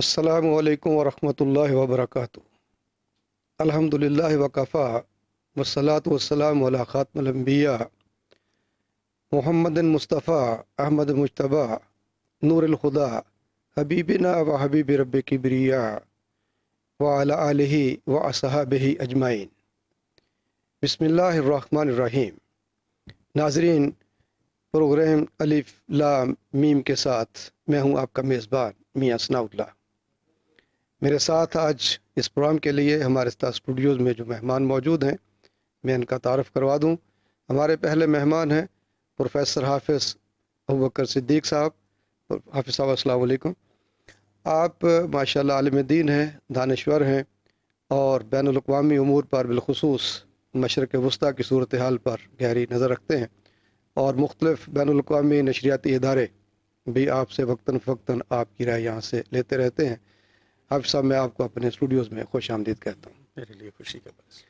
असलकम वरहमल वबरक अलहमदिल्ला वकफ़ा वसलात वसलाम ख़ातमलम्बिया मोहम्मद मुस्तफ़ा अहमद मुशतबा नूरखुदा हबीबिना व हबीब रब किबरिया वाल आलही व असहाबही अजमाइन बसमीम नाजरीन प्रोग्राम अलिफ लाम मीम के साथ मैं हूं आपका मेज़बान मियाँ सनाउल्ला मेरे साथ आज इस प्रोग्राम के लिए हमारे साथ स्टूडियोज़ में जो मेहमान मौजूद हैं मैं इनका तारफ़ करवा दूँ हमारे पहले मेहमान हैं प्रोफेसर हाफिज़ अबकर सिद्दीक साहब हाफिज़ साहब असल आप माशाल्लाह आलम दीन हैं दानश्वर हैं और बैन अवी अमूर पर बिलखसूस मशरक़ वस्ती की सूरत हाल पर गहरी नज़र रखते हैं और मुख्तलफ़ बैन अवी नशरियाती इदारे भी आपसे वक्ता फ़क्ता आपकी राय यहाँ से लेते रहते हैं हाफि साहब मैं आपको अपने स्टूडियोज़ में खुश आमदीद कहता हूँ मेरे लिए खुशी का बस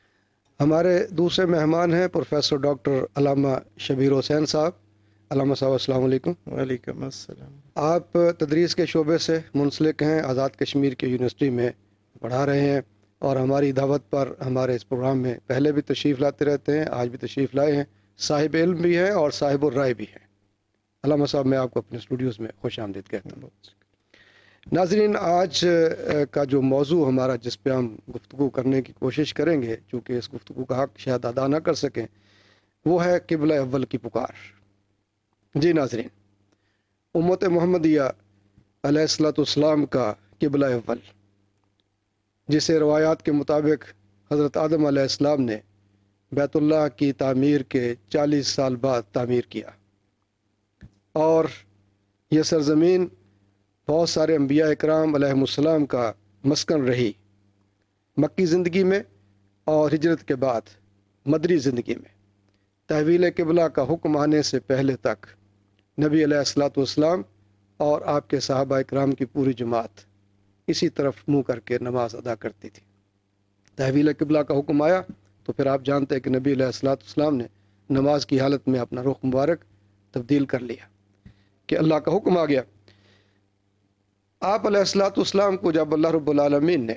हमारे दूसरे मेहमान हैं प्रोफेसर डॉक्टर अलामा शबीर हुसैन साहब अलामा साहब अस्सलाम वालेकुम वालेकुम अस्सलाम आप तदरीस के शोबे से मुंसलिक हैं आज़ाद कश्मीर के यूनिवर्सिटी में पढ़ा रहे हैं और हमारी दावत पर हमारे इस प्रोग्राम में पहले भी तशरीफ़ लाते रहते हैं आज भी तशरीफ़ लाए हैं साहिब इल्म भी हैं और साहिब राय भी हैं अलामा साहब मैं आपको अपने स्टूडियोज़ में खुश आमदीद कहता हूँ नाजरीन आज का जो मौजू हमारा जिस पे हम गुफ्तु करने की कोशिश करेंगे चूँकि इस गुफ्तु का हक शायद अदा ना कर सकें वो है किबला अव्वल की पुकार जी नाजरीन उमत महमदियालाम का किबला अव्वल जिसे रवायात के मुताबिक हज़रत आदम आसमाम ने बैतुल्ला की तामीर के 40 साल बाद तामीर किया और यह सरज़मीन बहुत सारे अम्बिया इकराम का मस्कन रही मक्की ज़िंदगी में और हिजरत के बाद मदरी ज़िंदगी में तहवील किबला का हुक्म आने से पहले तक नबी अलैहिस्सलाम और आपके साहबा इक्राम की पूरी जमात इसी तरफ मुंह करके नमाज अदा करती थी तहवील किबला का हुक्म आया तो फिर आप जानते हैं कि नबी अलैहिस्सलाम ने नमाज की हालत में अपना रुख मुबारक तब्दील कर लिया कि अल्लाह का हुक्म आ गया आप असलातम को जब अल्लाह रबालमीन ने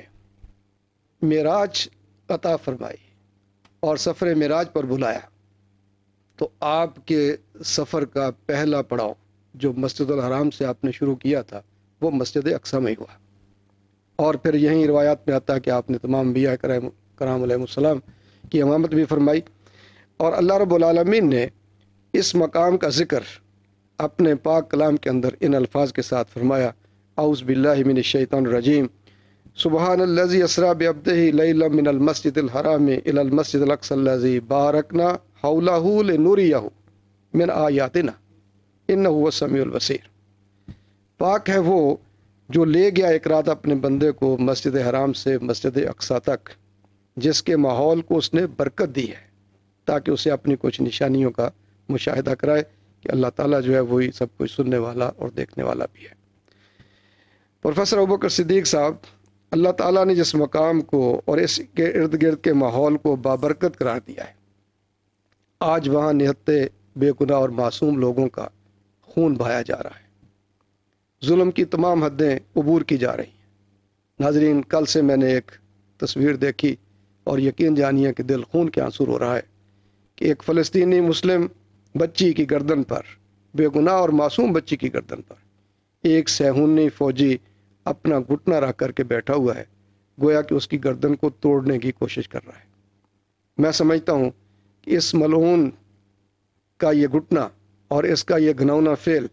मराज अता फरमाई और सफ़र मराज पर बुलाया तो आपके सफ़र का पहला पड़ाव जो मस्जिद हराम से आपने शुरू किया था वो मस्जिद अक्सा में हुआ और फिर यहीं रवायात में आता कि आपने तमाम बिया कराम कराम की अमामत भी फरमाई और अल्लाह रबालमीन ने इस मकाम का ज़िक्र अपने पाक कलाम के अंदर इन अल्फाज के साथ फरमाया आउसबिल्लिमिनशैतरजीम सुबहानल्लि असरा बब्दही बारकना हौलाहूलनूरियाहू मिन आयातना इन वसमीबसर पाक है वो जो ले गया एक रात अपने बंदे को मस्जिद हराम से मस्जिद अक्सा तक जिसके माहौल को उसने बरकत दी है ताकि उसे अपनी कुछ निशानियों का मुशाह कराए कि अल्लाह ताला जो है वही सब कुछ सुनने वाला और देखने वाला भी है प्रोफेसर अबूबकर सिद्दीक साहब अल्लाह ताला ने जिस मकाम को और इसके इर्द गिर्द के माहौल को बाबरकत करार दिया है आज वहाँ निहत्ते बेगुनाह और मासूम लोगों का खून बहाया जा रहा है जुल्म की तमाम हदें अबूर की जा रही हैं नाजरीन कल से मैंने एक तस्वीर देखी और यकीन जानिए कि दिल खून के आंसू हो रहा है कि एक फ़लस्तीनी मुस्लिम बच्ची की गर्दन पर बेगुनाह और मासूम बच्ची की गर्दन पर एक सहूनी फ़ौजी अपना घुटना रख करके बैठा हुआ है गोया कि उसकी गर्दन को तोड़ने की कोशिश कर रहा है मैं समझता हूँ कि इस मलहून का ये घुटना और इसका ये घनौना फेल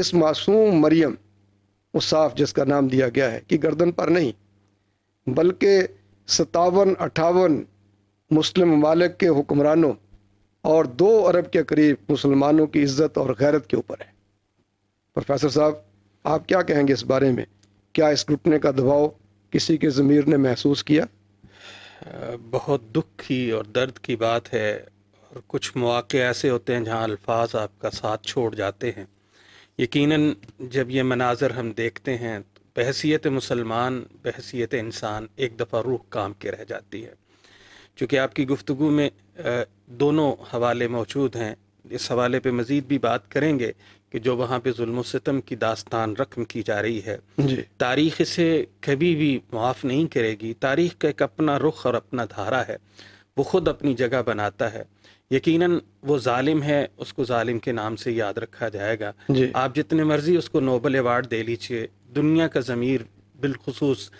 इस मासूम मरियम उसाफ जिसका नाम दिया गया है कि गर्दन पर नहीं बल्कि सतावन अठावन मुस्लिम ममालिक के हुक्मरानों और दो अरब के करीब मुसलमानों की इज्जत और गैरत के ऊपर है प्रोफेसर साहब आप क्या कहेंगे इस बारे में क्या इस घुटने का दबाव किसी के ज़मीर ने महसूस किया बहुत दुख की और दर्द की बात है और कुछ मौक़े ऐसे होते हैं जहाँ अल्फाज आपका साथ छोड़ जाते हैं यकीनन जब ये मनाजर हम देखते हैं तो बहसीत मुसलमान बहसीत इंसान एक दफ़ा रूह काम के रह जाती है चूँकि आपकी गुफ्तु में दोनों हवाले मौजूद हैं इस हवाले पे मज़ीद भी बात करेंगे कि जो वहाँ पे जुल्म सितम की दास्तान रकम की जा रही है तारीख इसे कभी भी माफ़ नहीं करेगी तारीख का एक अपना रुख और अपना धारा है वो ख़ुद अपनी जगह बनाता है यकीनन वो जालिम है उसको जालिम के नाम से याद रखा जाएगा आप जितने मर्ज़ी उसको नोबल अवार्ड दे लीजिए दुनिया का ज़मीर बिलखसूस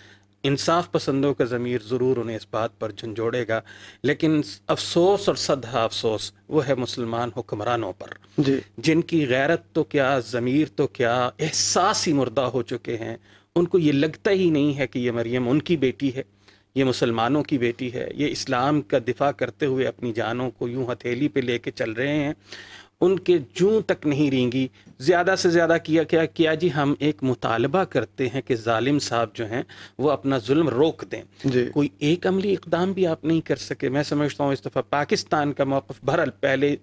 इंसाफ पसंदों का ज़मीर ज़रूर उन्हें इस बात पर झंझोड़ेगा लेकिन अफसोस और सदा अफसोस वो है मुसलमान हुक्मरानों पर जी। जिनकी गैरत तो क्या ज़मीर तो क्या एहसास ही मुर्दा हो चुके हैं उनको ये लगता ही नहीं है कि ये मरियम उनकी बेटी है ये मुसलमानों की बेटी है ये इस्लाम का दिफा करते हुए अपनी जानों को यूँ हथेली पे लेके चल रहे हैं उनके जू तक नहीं रेंगी ज़्यादा से ज़्यादा किया क्या किया जी हम एक मुतालबा करते हैं कि ालिम साहब जो हैं वो अपना जुल्म रोक दें कोई एक अमली इकदाम भी आप नहीं कर सके मैं समझता हूँ इस दफ़ा पाकिस्तान का मौक़ भरल पहले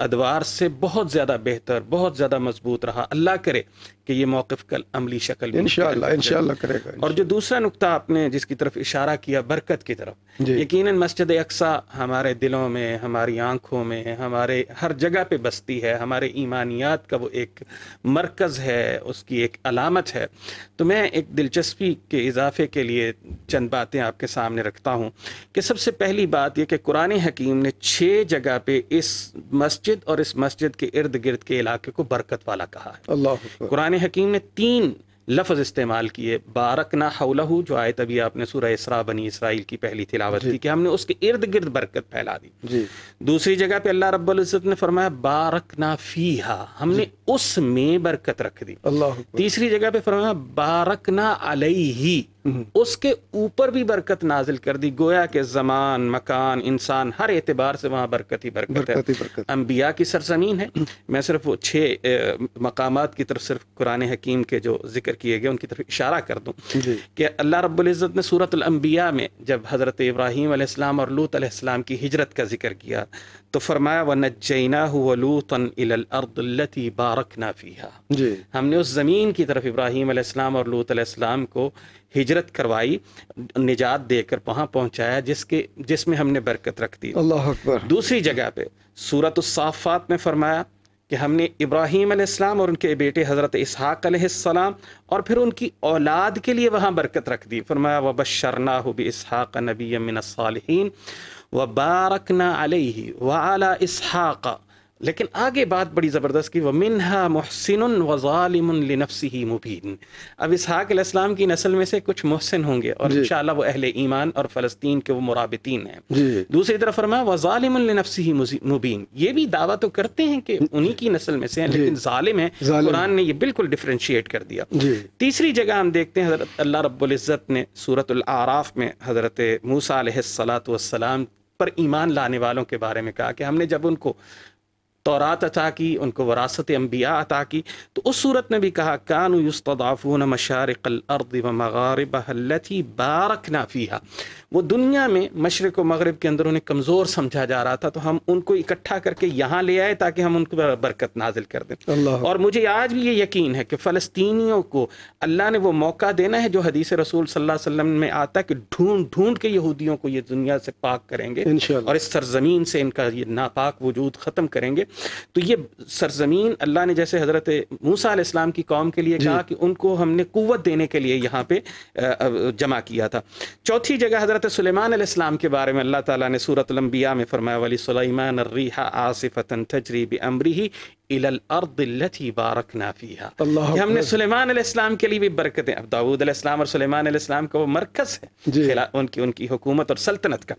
अदवार से बहुत ज़्यादा बेहतर बहुत ज़्यादा मजबूत रहा अल्लाह करे कि ये मौक़ कल अमली शक्ल में करेगा और जो दूसरा नुकता आपने जिसकी तरफ इशारा किया बरकत की तरफ यकीन मस्जिद अक्सा हमारे दिलों में हमारी आंखों में हमारे हर जगह पे बसती है हमारे ईमानियात का वो एक मरकज़ है उसकी एक अलामत है तो मैं एक दिलचस्पी के इजाफे के लिए चंद बातें आपके सामने रखता हूँ कि सबसे पहली बात यह कि कुरान हकीम ने छः जगह पे इस मस्जिद मस्जिद और इस मस्जिद के इर्द गिर्द के इलाके को बरकत वाला कहा है कुरान हकीम ने तीन लफज इस्तेमाल किए बारक ना हौलहू जो आए तभी आपने सूरह इसरा बनी इसराइल की पहली तिलावत की कि हमने उसके इर्द गिर्द बरकत फैला दी दूसरी जगह पे अल्लाह रब्बुल इज़्ज़त ने फरमाया बारक ना फीहा हमने उसमें बरकत रख दी तीसरी जगह पे फरमाया बारक ना अलही हम्म। उसके ऊपर भी बरकत नाजिल कर दी गोया के जमान मकान इंसान हर एतबार से वहाँ बरकत ही बरकत, बरकत है बरकत। अम्बिया की सरजमीन है मैं सिर्फ वो छः मकाम की तरफ सिर्फ कुरान हकीम के जो जिक्र किए गए उनकी तरफ इशारा कर दूँ कि अल्लाह रब्ज़त ने सूरतलम्बिया में जब हज़रत इब्राहिम और लूत आसमाम की हिजरत का जिक्र किया तो फरमाया व नजना लूतनती बारक नाफिया हमने उस ज़मीन की तरफ इब्राहीम और लूत को हिजरत करवाई निजात देकर वहाँ पहुँचाया जिसके जिसमें हमने बरकत रख दी अल्लाह अकबर दूसरी जगह पे सूरत साफ़ात में फरमाया कि हमने इब्राहीम अलैहिस्सलाम और उनके बेटे हज़रत इसहाक़ अलैहिस्सलाम और फिर उनकी औलाद के लिए वहाँ बरकत रख दी फरमाया वब शरना हब इसहाक़ नबी मिनसालहन व बारकना अलही व इसहाक़ा लेकिन आगे बात बड़ी ज़बरदस्त की वमिनहा महसिन व ालिम ही मुबीन अब इसहाक इस्लाम की नस्ल में से कुछ मोहसिन होंगे और इन वह अहल ईमान और फ़लस्तीन के वो मुराबतीन हैं दूसरी तरफ फरमा व ही मुबीन ये भी दावा तो करते हैं कि उन्हीं की नस्ल में से हैं लेकिन ालिम है कुरान ने यह बिल्कुल डिफ्रेंशिएट कर दिया तीसरी जगह हम देखते हैं हज़रत अल्लाह रब्ज़त ने सूरत आराफ़ में हज़रत मूसा सलात पर ईमान लाने वालों के बारे में कहा कि हमने जब उनको तौरात अता की उनको वरासत अम्बिया अता की तो उस सूरत ने भी कहा कानू युस्तदाफ़ून मशारकल अर्द व मगारबी बारक वो दुनिया में मशरक़ व मगरब के अंदर उन्हें कमज़ोर समझा जा रहा था तो हम उनको इकट्ठा करके यहाँ ले आए ताकि हम उनको बरकत नाजिल कर दें और मुझे आज भी ये यकीन है कि फ़लस्तियों को अल्लाह ने वो मौका देना है जो हदीस रसूल सल्ला अलैहि में आता है कि ढूंढ ढूंढ के यहूदियों को ये दुनिया से पाक करेंगे और इस सरजमीन से इनका ये नापाक वजूद ख़त्म करेंगे तो ये सरजमीन अल्लाह ने जैसे हज़रत मूसा इस्लाम की कौम के लिए कहा कि उनको हमने कुत देने के लिए यहाँ पर जमा किया था चौथी जगह हज़रत हज़रत सलेमान के बारे में अल्लाह ताला ने सूरत सूरतलम्बिया में फरमाया वाली सलेमान अर्रीहा आसिफ़तन तजरी बमरी ही इलती बारक कि हमने सलेमान के लिए भी बरकतें अब दाऊद और सलेमान का वो मरकज़ है उनकी उनकी हुकूमत और सल्तनत का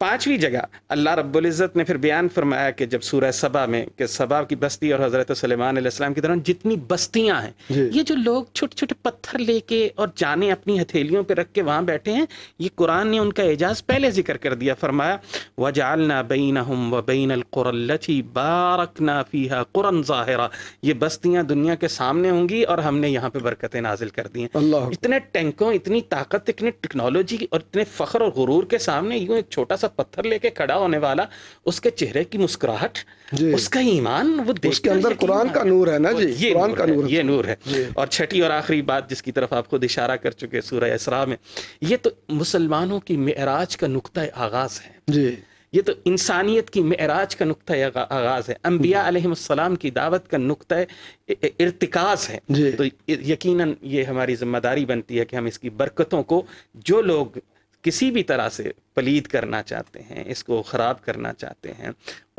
पांचवी जगह अल्लाह रब्ज़त ने फिर बयान फरमाया कि जब सूरह सबा में कि सबा की बस्ती और हज़रत सलेमान के दौरान जितनी बस्तियां हैं ये जो लोग छोटे छोटे पत्थर लेके और जाने अपनी हथेलियों पे रख के वहाँ बैठे हैं ये कुरान ने उनका एजाज पहले जिक्र कर दिया फरमाया वजालना बीन हम व बीन अलकुरल्लि बारकना फ़ीहा कुरन ज़ाहिरा ये बस्तियाँ दुनिया के सामने होंगी और हमने यहाँ पर बरकतें नाजिल कर दी हैं इतने टैंकों इतनी ताकत इतनी टेक्नोलॉजी और इतने फ़ख्र और गुरूर के सामने यूँ एक छोटा सा सा पत्थर लेके खड़ा होने वाला उसके चेहरे की मुस्कुराहट उसका ईमान वो देश के अंदर कुरान का नूर है ना जी ये कुरान का नूर ये नूर है और छठी और आखिरी बात जिसकी तरफ आप खुद इशारा कर चुके सूर्य इसरा में ये तो मुसलमानों की मेराज का नुकता आगाज है जी ये तो इंसानियत की मेराज का नुकता आगाज़ है अम्बिया की दावत का नुकता इरतकाज है तो यकीनन ये हमारी जिम्मेदारी बनती है कि हम इसकी बरकतों को जो लोग किसी भी तरह से पलीद करना चाहते हैं इसको ख़राब करना चाहते हैं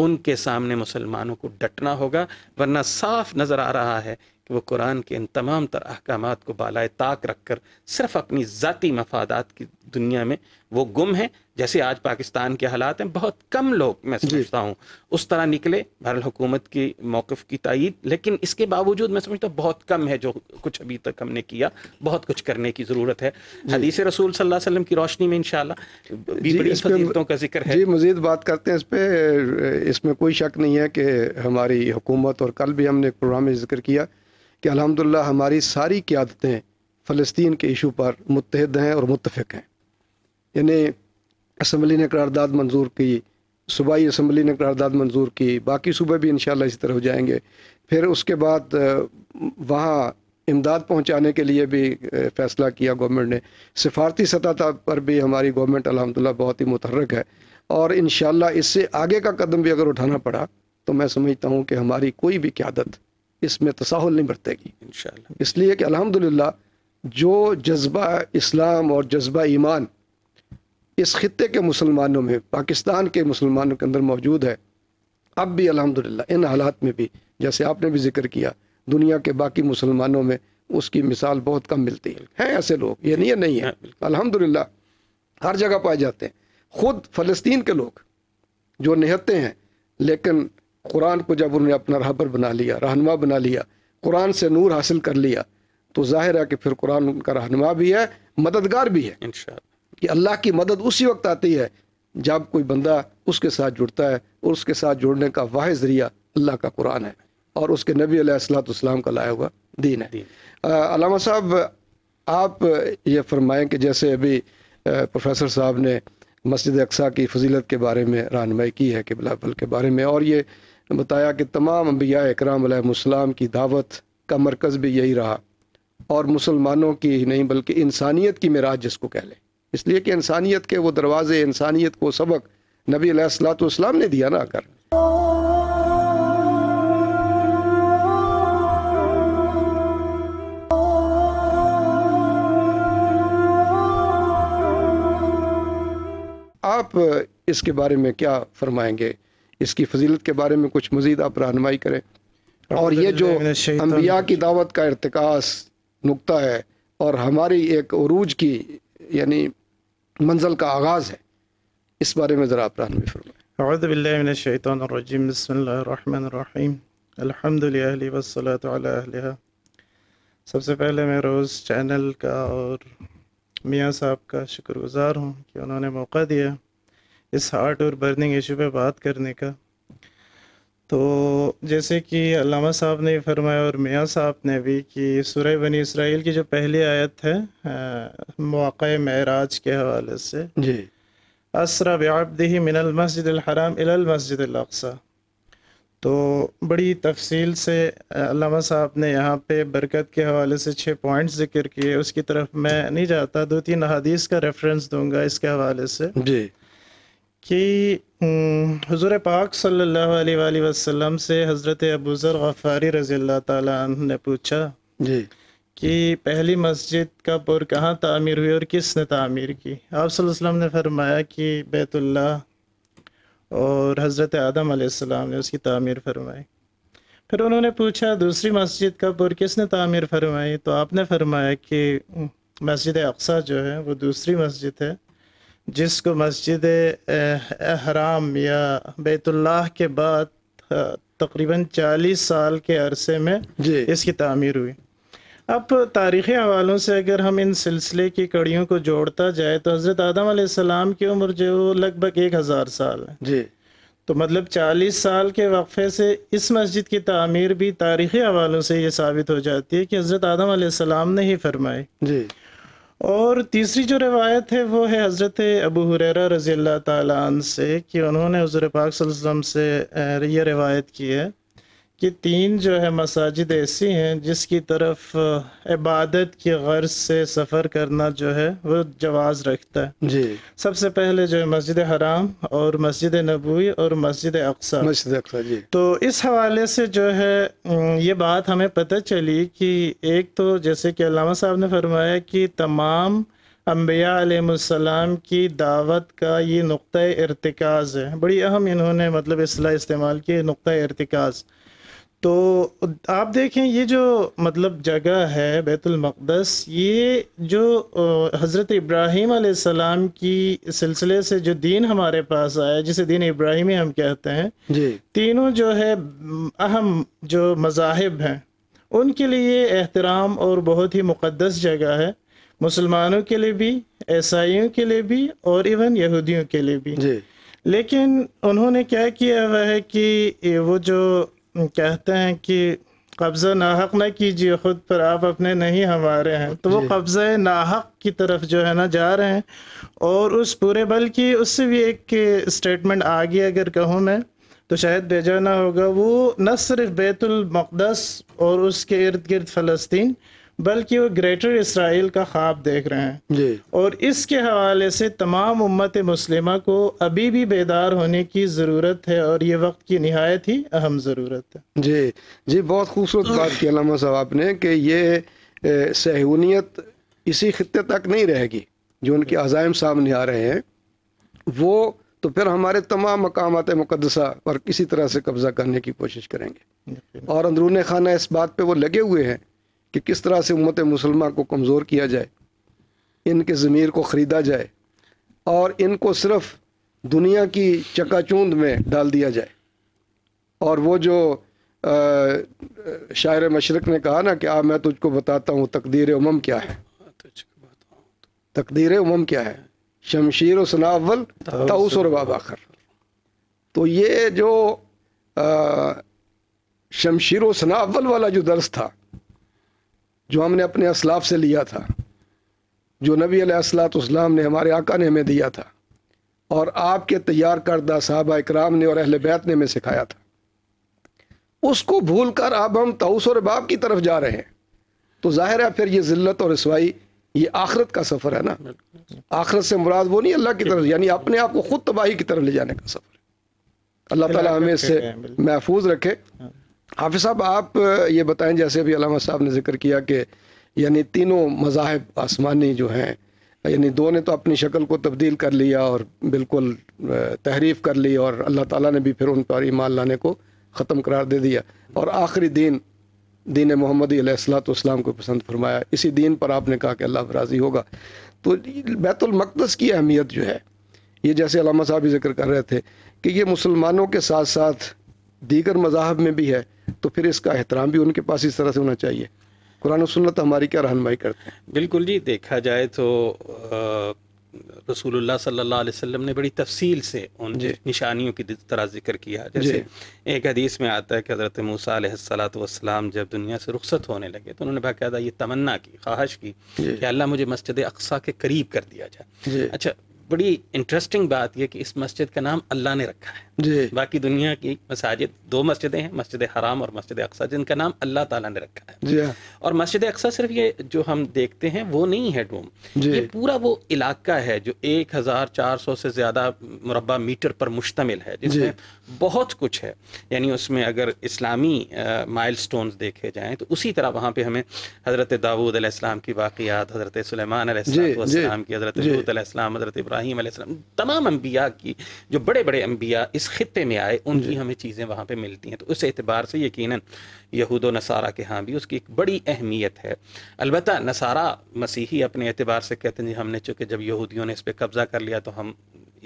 उनके सामने मुसलमानों को डटना होगा वरना साफ नज़र आ रहा है कि वो कुरान के इन तमाम तर अहकाम को बालाए ताक रख कर सिर्फ अपनी ज़ाती मफादात की दुनिया में वो गुम हैं जैसे आज पाकिस्तान के हालात हैं बहुत कम लोग मैं समझता हूँ उस तरह निकले भारत हुकूमत की मौकफ की तइद लेकिन इसके बावजूद मैं समझता हूँ बहुत कम है जो कुछ अभी तक हमने किया बहुत कुछ करने की ज़रूरत है हदीस रसूल सल्लल्लाहु अलैहि वसल्लम की रोशनी में इन बड़ी फजीलतों का जिक्र है जी मज़ीद बात करते हैं इस पर इसमें कोई शक नहीं है कि हमारी हुकूमत और कल भी हमने एक प्रोग्राम में जिक्र किया कि अलहमदिल्ला हमारी सारी क्यादतें फ़लस्तीन के इशू पर मुतहद हैं और मुतफ़ हैं यानी असम्बली ने करारदाद मंजूर की सूबाई असम्बली ने करारदाद मंजूर की बाकी सूबे भी इन इसी तरह हो जाएंगे फिर उसके बाद वहाँ इमदाद पहुँचाने के लिए भी फ़ैसला किया गवर्नमेंट ने सिफारती सतह पर भी हमारी गवर्नमेंट अलहमदिल्ला बहुत ही मुतहरक है और इन इससे आगे का कदम भी अगर उठाना पड़ा तो मैं समझता हूँ कि हमारी कोई भी क्यादत इसमें तसाहल नहीं बरतेगी इन इसलिए कि अलहमदिल्ला जो जज्बा इस्लाम और जज्बा ईमान इस ख़त्े के मुसलमानों में पाकिस्तान के मुसलमानों के अंदर मौजूद है अब भी अलहमदिल्ला इन हालात में भी जैसे आपने भी जिक्र किया दुनिया के बाकी मुसलमानों में उसकी मिसाल बहुत कम मिलती है हैं ऐसे लोग ये नहीं है नहीं है अलहमदिल्ला हर जगह पाए जाते हैं खुद फ़लस्तीन के लोग जो निहत्ते हैं लेकिन कुरान को जब उन्होंने अपना रहबर बना लिया रहनमा बना लिया कुरान से नूर हासिल कर लिया तो जाहिर है कि फिर कुरान उनका रहनमा भी है मददगार भी है इन कि अल्लाह की मदद उसी वक्त आती है जब कोई बंदा उसके साथ जुड़ता है और उसके साथ जुड़ने का वाह ज़रिया अल्लाह का कुरान है और उसके नबी सलाम का लाया हुआ दीन है अलामा साहब आप ये फरमाएँ कि जैसे अभी प्रोफेसर साहब ने मस्जिद अक्सा की फजीलत के बारे में रहनमाई की है कि पल के बारे में और ये बताया कि तमाम अम्बिया कराम की दावत का मरकज़ भी यही रहा और मुसलमानों की ही नहीं बल्कि इंसानियत की मराज जिसको कह लें इसलिए कि इंसानियत के वो दरवाजे इंसानियत को सबक नबी सलाम ने दिया ना आकर आप इसके बारे में क्या फरमाएंगे इसकी फजीलत के बारे में कुछ मजीद आप रहनमाई करें और ये जो अम्बिया की दावत का इरतकास नुकता है और हमारी एक अरूज की यानी मंजिल का आगाज़ है इस बारे में ज़रा आप रहनवी फरमाएँ सबसे पहले मैं रोज़ चैनल का और मियाँ साहब का शुक्रगुज़ार हूँ कि उन्होंने मौका दिया इस हार्ट और बर्निंग इशू पे बात करने का तो जैसे कि अलामा साहब ने फरमाया और मियाँ साहब ने भी कि सुरह बनी इसराइल की जो पहली आयत है मौक़ महराज के हवाले से जी असरा बेआबदी मिनल मस्जिद हराम इलाल मस्जिद अक्सा तो बड़ी तफसील से अलामा साहब ने यहाँ पे बरकत के हवाले से छः पॉइंट्स जिक्र किए उसकी तरफ मैं नहीं जाता दो तीन अदीस का रेफरेंस दूंगा इसके हवाले से जी कि हजूर पाक सल्लल्लाहु अलैहि वसल्लम से हज़रत अबू ज़र गफ़ारी रज़ी अल्लाह ताला ने पूछा जी कि पहली मस्जिद का पुर कहाँ तामीर हुई और किसने तामीर की आप वसल्लम ने फरमाया कि बैतुल्ला और हज़रत आदम आसमाम ने उसकी तामीर फरमाई फिर उन्होंने पूछा दूसरी मस्जिद का पुर किसने तामीर फरमाई तो आपने फरमाया कि मस्जिद अक्सा जो है वो दूसरी मस्जिद है जिसको मस्जिद अहराम या बेतुल्लाह के बाद तकरीबन चालीस साल के अरसे में इसकी तमीर हुई अब तारीख़ी हवालों से अगर हम इन सिलसिले की कड़ियों को जोड़ता जाए तो हज़रत आदम सलाम की उम्र जो लगभग एक हज़ार साल है जी तो मतलब चालीस साल के वक्फे से इस मस्जिद की तमीर भी तारीख़ी हवालों से ये साबित हो जाती है कि हज़रत आदम सलाम ने ही फरमाई जी और तीसरी जो रिवायत है वो है हज़रत अबू हुररा रज़ी अल्लाह ताला से कि उन्होंने हज़ूर पाक से ये रिवायत की है कि तीन जो है मसाजिद ऐसी हैं जिसकी तरफ इबादत की गर्ज से सफ़र करना जो है वो जवाज़ रखता है जी सबसे पहले जो है मस्जिद हराम और मस्जिद नबूई और मस्जिद अक्सा मस्जिद अक्सा जी तो इस हवाले से जो है ये बात हमें पता चली कि एक तो जैसे कि अलामा साहब ने फरमाया कि तमाम अम्बियाम की दावत का ये नुक़ इरतकाज़ है बड़ी अहम इन्होंने मतलब असलाह इस्तेमाल किया नुक़ इरतकाज़ तो आप देखें ये जो मतलब जगह है बैतुलमक़दस ये जो हज़रत इब्राहीम सलाम की सिलसिले से जो दीन हमारे पास आया जिसे दीन इब्राहिमी हम कहते हैं जी तीनों जो है अहम जो मजाहब हैं उनके लिए एहतराम और बहुत ही मुक़दस जगह है मुसलमानों के लिए भी ईसाइयों के लिए भी और इवन यहूदियों के लिए भी जी लेकिन उन्होंने क्या किया हुआ है कि वो जो कहते हैं कि कब्जा नाहक ना कीजिए ख़ुद पर आप अपने नहीं हमारे हैं तो वो कब्जा नाहक की तरफ जो है ना जा रहे हैं और उस पूरे बल्कि उससे भी एक स्टेटमेंट आ गई अगर कहूँ मैं तो शायद ना होगा वो न सिर्फ बैतुलमक़दस और उसके इर्द गिर्द फ़लस्तीन बल्कि वो ग्रेटर इसराइल का ख्वाब देख रहे हैं और इसके हवाले से तमाम उम्मत मुस्लिमा को अभी भी बेदार होने की ज़रूरत है और ये वक्त की नहायत ही अहम ज़रूरत है जी जी बहुत खूबसूरत बात की अलामा साहब आपने कि ये सहूनीत इसी खत्े तक नहीं रहेगी जो उनके अजायम सामने आ रहे हैं वो तो फिर हमारे तमाम मकाम मुकदसा पर किसी तरह से कब्ज़ा करने की कोशिश करेंगे और अंदरून खाना इस बात पर वो लगे हुए हैं कि किस तरह से उम्मत मुसलमा को कमज़ोर किया जाए इनके ज़मीर को ख़रीदा जाए और इनको सिर्फ दुनिया की चकाचूंद में डाल दिया जाए और वो जो शायर मशरक़ ने कहा ना कि आ मैं तुझको बताता हूँ तकदीर उमम क्या है तकदीर उमम क्या है शमशीर सनावल तउस और बाब तो ये जो शमशीर सनावल वाला जो दर्स था जो हमने अपने असलाफ से लिया था जो नबी असलातम ने हमारे आका ने हमें दिया था और आपके तैयार करदा साहबा इकराम ने और अहल बैत ने हमें सिखाया था उसको भूल कर अब हम तऊस और बाप की तरफ जा रहे हैं तो जाहिर है फिर ये जिल्लत और रसवाई ये आखरत का सफ़र है ना आखरत से मुराद वो नहीं अल्लाह की तरफ यानी अपने आप को ख़ुद तबाही की तरफ ले जाने का सफ़र अल्लाह ताला हमें इससे महफूज रखे हाँ। हाफि साहब आप ये बताएं जैसे अभी अलामा साहब ने जिक्र किया कि यानी तीनों मजाहब आसमानी जो हैं यानी दो ने तो अपनी शक्ल को तब्दील कर लिया और बिल्कुल तहरीफ कर ली और अल्लाह ताला ने भी फिर उन पर ईमान लाने को ख़त्म करार दे दिया और आखिरी दिन दीन मोहम्मदी सलाम को पसंद फरमाया इसी दीन पर आपने कहा कि अल्लाह राज़ी होगा तो बैतुलमक़दस की अहमियत जो है ये जैसे अलामा साहब भी जिक्र कर रहे थे कि ये मुसलमानों के साथ साथ दीगर मजाहब में भी है तो फिर इसका एहतराम भी उनके पास इस तरह से होना चाहिए कुरान सुन्नत हमारी क्या रहनमाई करते हैं बिल्कुल जी देखा जाए तो रसूलुल्लाह सल्लल्लाहु अलैहि वसल्लम ने बड़ी तफसील से उन निशानियों की तरह जिक्र किया जैसे एक हदीस में आता है कि हज़रत मूसा वसलाम जब दुनिया से रुख्सत होने लगे तो उन्होंने बाकायदा ये तमन्ना की ख्वाहिश की कि अल्लाह मुझे मस्जिद अक्सा के करीब कर दिया जाए अच्छा बड़ी इंटरेस्टिंग बात यह कि इस मस्जिद का नाम अल्लाह ने रखा है जी बाकी दुनिया की मसाजिद दो मस्जिदें हैं मस्जिद हराम और मस्जिद अक्सा जिनका नाम अल्लाह ताला ने रखा है जी और मस्जिद अक्सा सिर्फ ये जो हम देखते हैं वो नहीं है डोम ये पूरा वो इलाका है जो 1400 से ज़्यादा मुरबा मीटर पर मुश्तमिल है जिसमें बहुत कुछ है यानी उसमें अगर इस्लामी माइल स्टोन देखे जाए तो उसी तरह वहां पर हमें हज़रत दाऊद की वाकियात हज़रत सलेमान की हज़रत हज़रत इब्राहिम इब्राहिम तमाम अम्बिया की जो बड़े बड़े अम्बिया इस ख़त्े में आए उनकी हमें चीज़ें वहाँ पर मिलती हैं तो उस एतबार से यकीन यहूद नसारा के यहाँ भी उसकी एक बड़ी अहमियत है अलबत् नसारा मसीही अपने एतबार से कहते हैं हमने चूँकि जब यहूदियों ने इस पर कब्ज़ा कर लिया तो हम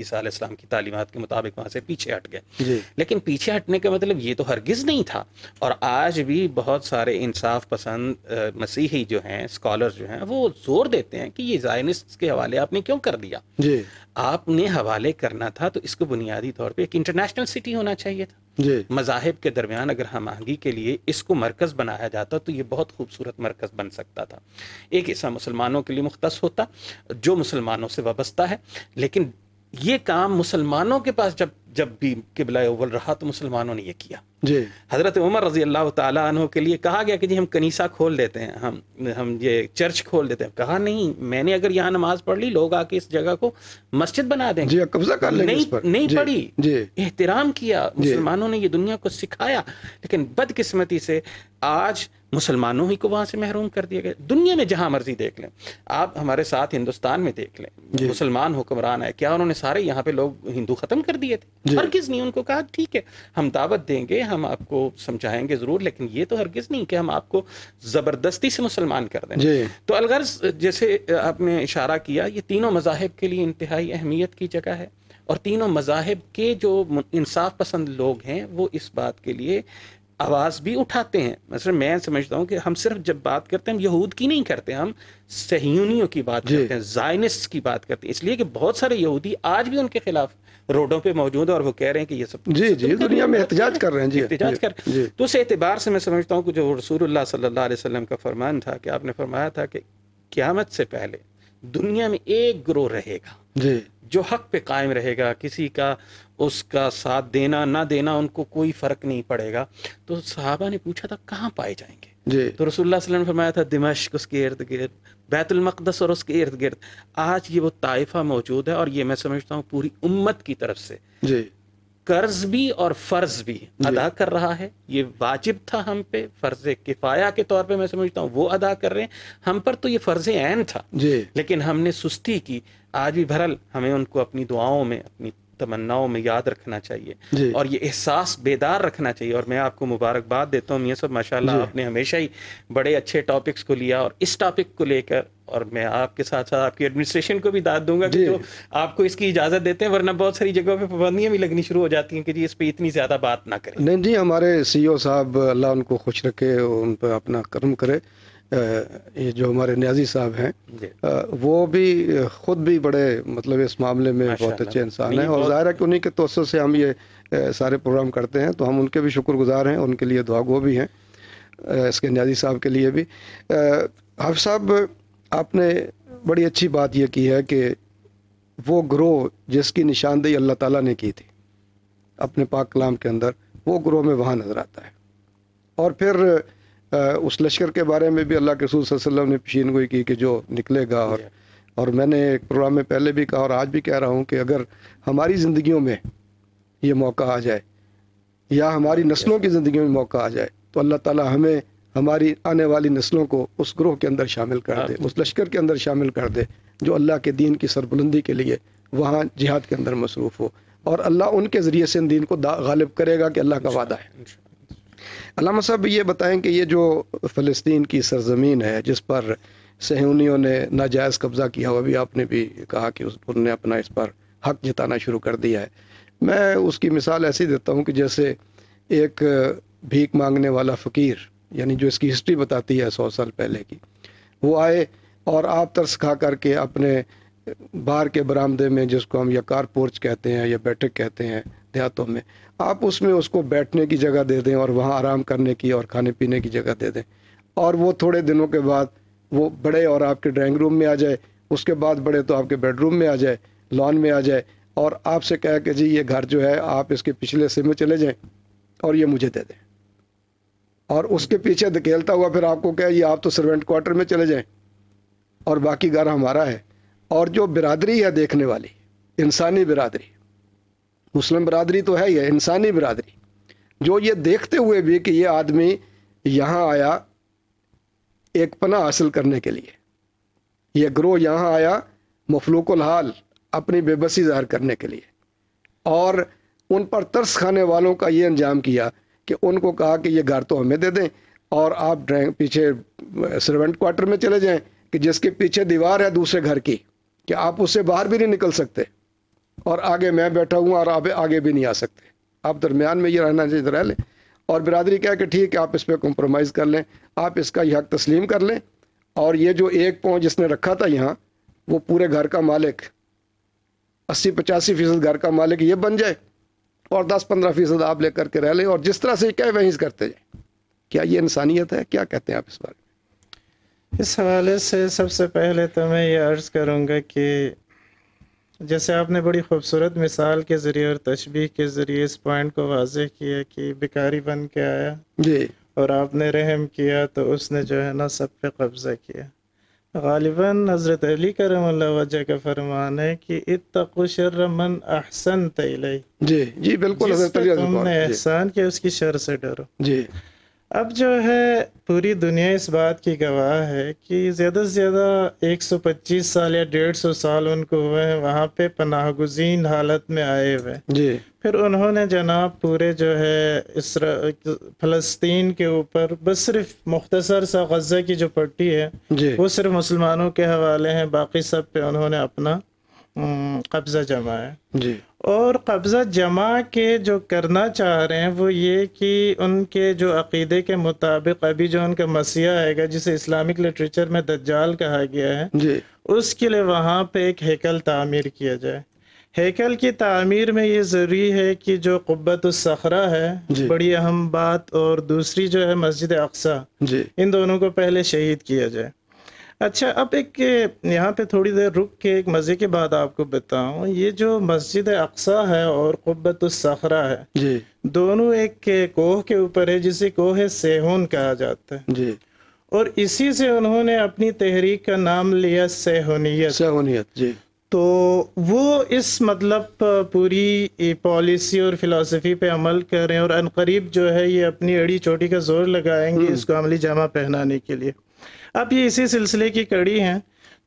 ईसा इस्लाम की तालीमत के मुताबिक वहाँ से पीछे हट गए लेकिन पीछे हटने का मतलब ये तो हरगिज़ नहीं था और आज भी बहुत सारे इंसाफ पसंद मसीही जो हैं स्कॉलर जो हैं वो जोर देते हैं कि ये जायनिस्ट के हवाले आपने क्यों कर दिया जी आपने हवाले करना था तो इसको बुनियादी तौर पर एक इंटरनेशनल सिटी होना चाहिए था मजाहब के दरमियान अगर हम आहंगी के लिए इसको मरकज़ बनाया जाता तो ये बहुत खूबसूरत मरकज़ बन सकता था एक ऐसा मुसलमानों के लिए मुख्त होता जो मुसलमानों से वाबस्ता है लेकिन ये काम मुसलमानों के पास जब जब भी किबला अव्वल रहा तो मुसलमानों ने यह किया जी हज़रत उमर रजी अल्लाह तह के लिए कहा गया कि जी हम कनीसा खोल देते हैं हम हम ये चर्च खोल देते हैं कहा नहीं मैंने अगर यहाँ नमाज पढ़ ली लोग आके इस जगह को मस्जिद बना दें जी कब्जा कर नहीं, पर। नहीं जी, पढ़ी जी एहतराम किया मुसलमानों ने ये दुनिया को सिखाया लेकिन बदकिस्मती से आज मुसलमानों ही को वहां से महरूम कर दिया गया दुनिया में जहां मर्जी देख लें आप हमारे साथ हिंदुस्तान में देख लें मुसलमान हुक्मरान है क्या उन्होंने सारे यहाँ पे लोग हिंदू ख़त्म कर दिए थे हर किस नहीं उनको कहा ठीक है हम दावत देंगे हम आपको समझाएंगे ज़रूर लेकिन ये तो हरगिज़ नहीं कि हम आपको ज़बरदस्ती से मुसलमान कर दें तो अलगर्ज जैसे आपने इशारा किया ये तीनों मजाहब के लिए इंतहाई अहमियत की जगह है और तीनों मजाहब के जो इंसाफ पसंद लोग हैं वो इस बात के लिए आवाज़ भी उठाते हैं मतलब मैं समझता हूँ कि हम सिर्फ जब बात करते हैं यहूद की नहीं करते हम सहयूनियों की बात करते हैं जायनिस्ट की बात करते हैं इसलिए कि बहुत सारे यहूदी आज भी उनके खिलाफ रोडों पे मौजूद है और वो कह रहे हैं कि ये सब जी जी दुनिया में एहतजाज कर रहे हैं जी एहतजाज कर तो उस एतबार से मैं समझता हूँ कि जो रसूल सल्ला वसलम का फरमान था कि आपने फरमाया था कि क्यामत से पहले दुनिया में एक ग्रोह रहेगा जी जो हक पे कायम रहेगा किसी का उसका साथ देना ना देना उनको कोई फ़र्क नहीं पड़ेगा तो साहबा ने पूछा था कहाँ पाए जाएंगे जी तो रसुल्ला फरमाया था दिमश्क उसके इर्द गिर्द बैतुलमक़दस और उसके इर्द गिर्द आज ये वो ताइफा मौजूद है और ये मैं समझता हूँ पूरी उम्मत की तरफ से जी कर्ज भी और फर्ज भी अदा कर रहा है ये वाजिब था हम पे फर्ज किफाया के तौर पे मैं समझता हूँ वो अदा कर रहे हैं हम पर तो ये फर्ज ऐन था लेकिन हमने सुस्ती की आज भी भरल हमें उनको अपनी दुआओं में अपनी तमन्नाओं में याद रखना चाहिए और ये एहसास बेदार रखना चाहिए और मैं आपको मुबारकबाद देता हूँ मियाँ सब माशाल्लाह आपने हमेशा ही बड़े अच्छे टॉपिक्स को लिया और इस टॉपिक को लेकर और मैं आपके साथ साथ आपकी एडमिनिस्ट्रेशन को भी दाद दूंगा कि जो आपको इसकी इजाज़त देते हैं वरना बहुत सारी जगहों पे पाबंदियाँ भी लगनी शुरू हो जाती हैं कि जी इस पर इतनी ज़्यादा बात ना करें नहीं जी हमारे सीईओ e साहब अल्लाह उनको खुश रखे उन पर अपना कर्म करे ये जो हमारे न्याजी साहब हैं वो भी ख़ुद भी बड़े मतलब इस मामले में बहुत अच्छे इंसान हैं और ज़ाहिर है कि उन्हीं के तोस से हम ये सारे प्रोग्राम करते हैं तो हम उनके भी शुक्रगुजार हैं उनके लिए दुआगो भी हैं इसके न्याजी साहब के लिए भी हाफ साहब आपने बड़ी अच्छी बात यह की है कि वो ग्रोह जिसकी निशानदेही अल्लाह ताला ने की थी अपने पाक कलाम के अंदर वो ग्रोह में वहाँ नज़र आता है और फिर उस लश्कर के बारे में भी अल्लाह के रसूल वसल्लम ने पेशीन गोई की कि जो निकलेगा और और मैंने एक प्रोग्राम में पहले भी कहा और आज भी कह रहा हूँ कि अगर हमारी ज़िंदगियों में ये मौका आ जाए या हमारी नस्लों की ज़िंदगी में मौका आ जाए तो अल्लाह ताला हमें हमारी आने वाली नस्लों को उस ग्रोह के अंदर शामिल कर दे उस लश्कर के अंदर शामिल कर दे जो अल्लाह के दीन की सरबुलंदी के लिए वहाँ जिहाद के अंदर मसरूफ़ हो और अल्लाह उनके ज़रिए से इन दीन को गालिब करेगा कि अल्लाह का वादा है अलामा साहब ये बताएं कि ये जो फ़लस्तीन की सरजमीन है जिस पर सहूनियों ने नाजायज़ कब्ज़ा किया हुआ भी आपने भी कहा कि उस उनने अपना इस पर हक जताना शुरू कर दिया है मैं उसकी मिसाल ऐसी देता हूँ कि जैसे एक भीख मांगने वाला फ़कीर यानी जो इसकी हिस्ट्री बताती है सौ साल पहले की वो आए और आप तरस खा करके अपने बाहर के बरामदे में जिसको हम या कार पोर्च कहते हैं या बैठक कहते हैं देहातों में आप उसमें उसको बैठने की जगह दे दें और वहाँ आराम करने की और खाने पीने की जगह दे दें और वो थोड़े दिनों के बाद वो बड़े और आपके ड्राइंग रूम में आ जाए उसके बाद बड़े तो आपके बेडरूम में आ जाए लॉन में आ जाए और आपसे कहे कि जी ये घर जो है आप इसके पिछले हिस्से में चले जाएं और ये मुझे दे दें और उसके पीछे धकेलता हुआ फिर आपको कहे ये आप तो सर्वेंट क्वार्टर में चले जाएं और बाकी घर हमारा है और जो बिरादरी है देखने वाली इंसानी बिरादरी मुस्लिम बिरादरी तो है ही है इंसानी बिरादरी जो ये देखते हुए भी कि ये आदमी यहाँ आया एक पना हासिल करने के लिए यह ग्रोह यहाँ आया मफलूकुल हाल अपनी बेबसी जाहिर करने के लिए और उन पर तरस खाने वालों का ये अंजाम किया कि उनको कहा कि ये घर तो हमें दे दें और आप पीछे सर्वेंट क्वार्टर में चले जाएं कि जिसके पीछे दीवार है दूसरे घर की कि आप उससे बाहर भी नहीं निकल सकते और आगे मैं बैठा हूँ और आप आगे भी नहीं आ सकते आप दरमियान में ये रहना चाहिए रह लें और बिरादरी कह के ठीक है आप इस पर कॉम्प्रोमाइज़ कर लें आप इसका यह हक तस्लीम कर लें और ये जो एक पाँव जिसने रखा था यहाँ वो पूरे घर का मालिक अस्सी पचासी फीसद घर का मालिक ये बन जाए और दस पंद्रह फीसद आप लेकर के रह लें और जिस तरह से कह वहीं करते जाए क्या ये इंसानियत है क्या कहते हैं आप इस बारे इस हवाले से सबसे पहले तो मैं ये अर्ज़ करूँगा कि जैसे आपने बड़ी खूबसूरत मिसाल के ज़रिए और तशबी के ज़रिए इस पॉइंट को वाज किया कि भिकारी बन के आया जी और आपने रहम किया तो उसने जो है ना सब पे कब्ज़ा किया गालिबा हज़रत अली करम वजह का फरमान है कि इतमन अहसन तई जी जी बिल्कुल तुमने एहसान किया उसकी शर से डरो जी अब जो है पूरी दुनिया इस बात की गवाह है कि ज़्यादा से ज़्यादा 125 साल या 150 साल उनको हुए हैं वहाँ पे पनाह गुजीन हालत में आए हुए जी फिर उन्होंने जनाब पूरे जो है इसरा फ़लस्तीन के ऊपर बस सिर्फ मुख्तसर सा गज़ा की जो पट्टी है जी। वो सिर्फ मुसलमानों के हवाले हैं बाकी सब पे उन्होंने अपना कब्ज़ा जमाया जी और कब्ज़ा जमा के जो करना चाह रहे हैं वो ये कि उनके जो अकीदे के मुताबिक अभी जो उनका मसीहा आएगा जिसे इस्लामिक लिटरेचर में दज्जाल कहा गया है जी। उसके लिए वहाँ पे एक हैकल तामीर किया जाए हैकल की तामीर में ये ज़रूरी है कि जो कुब्बत सखरा है बड़ी अहम बात और दूसरी जो है मस्जिद अक्सा इन दोनों को पहले शहीद किया जाए अच्छा अब एक यहाँ पे थोड़ी देर रुक के एक मज़े के बाद आपको बताऊँ ये जो मस्जिद अक्सा है और सखरा है जी दोनों एक कोह के ऊपर है जिसे कोह सेहोन कहा जाता है जी और इसी से उन्होंने अपनी तहरीक का नाम लिया सेहोनियत सेहोनियत जी तो वो इस मतलब पूरी पॉलिसी और फिलासफी पे अमल कर रहे हैं और अनकरीब जो है ये अपनी अड़ी चोटी का जोर लगाएंगे हम्म। इसको अमली जामा पहनाने के लिए अब ये इसी सिलसिले की कड़ी है